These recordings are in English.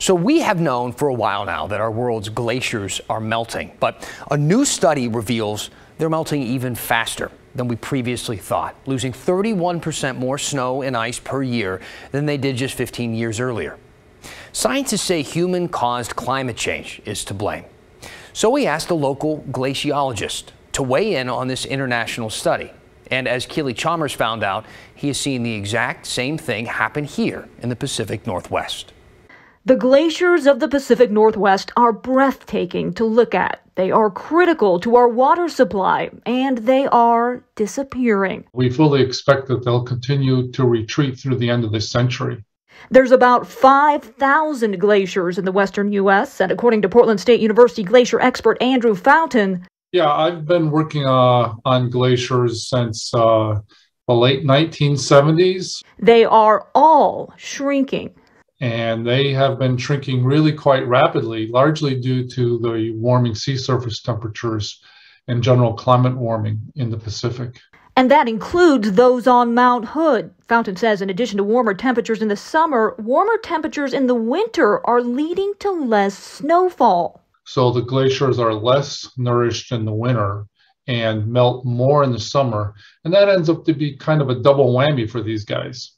So we have known for a while now that our world's glaciers are melting, but a new study reveals they're melting even faster than we previously thought, losing 31% more snow and ice per year than they did just 15 years earlier. Scientists say human caused climate change is to blame. So we asked a local glaciologist to weigh in on this international study. And as Keely Chalmers found out, he has seen the exact same thing happen here in the Pacific Northwest. The glaciers of the Pacific Northwest are breathtaking to look at. They are critical to our water supply and they are disappearing. We fully expect that they'll continue to retreat through the end of this century. There's about 5,000 glaciers in the western U.S., and according to Portland State University glacier expert Andrew Fountain. Yeah, I've been working uh, on glaciers since uh, the late 1970s. They are all shrinking and they have been shrinking really quite rapidly, largely due to the warming sea surface temperatures and general climate warming in the Pacific. And that includes those on Mount Hood. Fountain says, in addition to warmer temperatures in the summer, warmer temperatures in the winter are leading to less snowfall. So the glaciers are less nourished in the winter and melt more in the summer. And that ends up to be kind of a double whammy for these guys.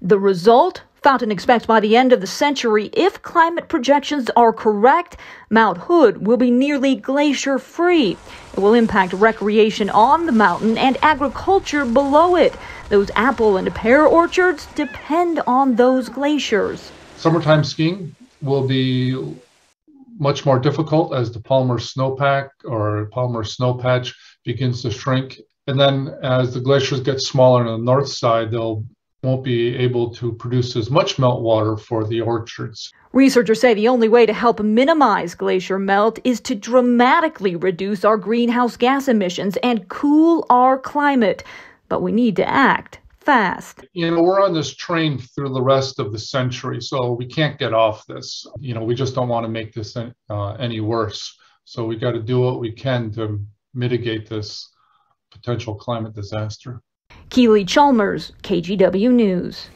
The result Fountain expects by the end of the century, if climate projections are correct, Mount Hood will be nearly glacier free. It will impact recreation on the mountain and agriculture below it. Those apple and pear orchards depend on those glaciers. Summertime skiing will be much more difficult as the Palmer snowpack or Palmer snow patch begins to shrink. And then as the glaciers get smaller on the north side, they'll won't be able to produce as much meltwater for the orchards. Researchers say the only way to help minimize glacier melt is to dramatically reduce our greenhouse gas emissions and cool our climate. But we need to act fast. You know, we're on this train through the rest of the century, so we can't get off this. You know, we just don't want to make this uh, any worse. So we got to do what we can to mitigate this potential climate disaster. Keely Chalmers, KGW News.